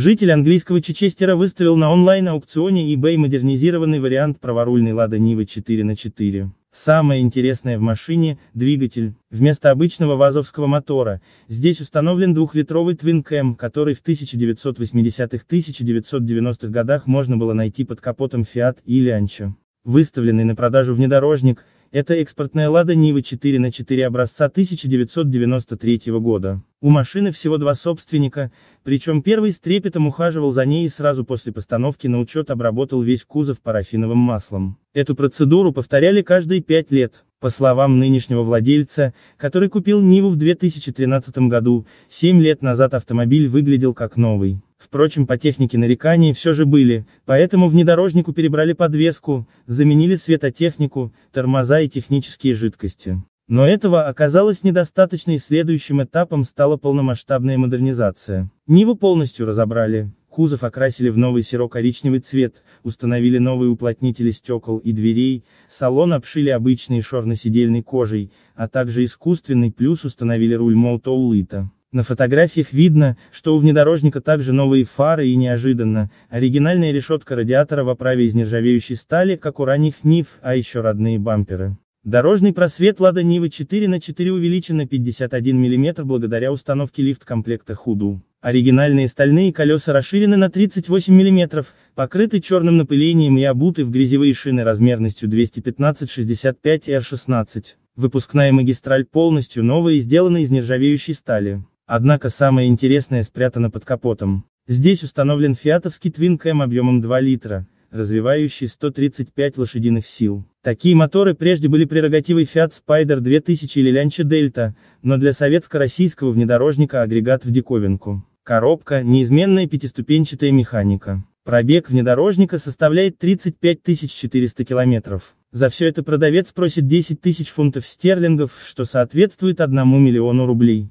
Житель английского Чечестера выставил на онлайн-аукционе eBay модернизированный вариант праворульной Лада Нивы 4 на 4 Самое интересное в машине – двигатель. Вместо обычного вазовского мотора, здесь установлен двухлитровый твинкэм, который в 1980-1990-х годах можно было найти под капотом Fiat или Ancho. Выставленный на продажу внедорожник – это экспортная «Лада Нива» 4 на 4 образца 1993 года. У машины всего два собственника, причем первый с трепетом ухаживал за ней и сразу после постановки на учет обработал весь кузов парафиновым маслом. Эту процедуру повторяли каждые пять лет. По словам нынешнего владельца, который купил Ниву в 2013 году, 7 лет назад автомобиль выглядел как новый. Впрочем, по технике нареканий все же были, поэтому внедорожнику перебрали подвеску, заменили светотехнику, тормоза и технические жидкости. Но этого оказалось недостаточно и следующим этапом стала полномасштабная модернизация. Ниву полностью разобрали, кузов окрасили в новый серо-коричневый цвет, установили новые уплотнители стекол и дверей, салон обшили обычной шорно-сидельной кожей, а также искусственный плюс установили руль Молтоулита. На фотографиях видно, что у внедорожника также новые фары и неожиданно, оригинальная решетка радиатора в оправе из нержавеющей стали, как у ранних Нив, а еще родные бамперы. Дорожный просвет Лада Нива 4 на 4 увеличен на 51 мм благодаря установке лифт-комплекта Худу. Оригинальные стальные колеса расширены на 38 мм, покрыты черным напылением и обуты в грязевые шины размерностью 215-65 R16. Выпускная магистраль полностью новая и сделана из нержавеющей стали. Однако самое интересное спрятано под капотом. Здесь установлен фиатовский Twin Cam объемом 2 литра, развивающий 135 лошадиных сил. Такие моторы прежде были прерогативой Fiat Spider 2000 или Lancia Delta, но для советско-российского внедорожника агрегат в диковинку. Коробка, неизменная пятиступенчатая механика. Пробег внедорожника составляет 35 400 километров. За все это продавец просит 10 тысяч фунтов стерлингов, что соответствует 1 миллиону рублей.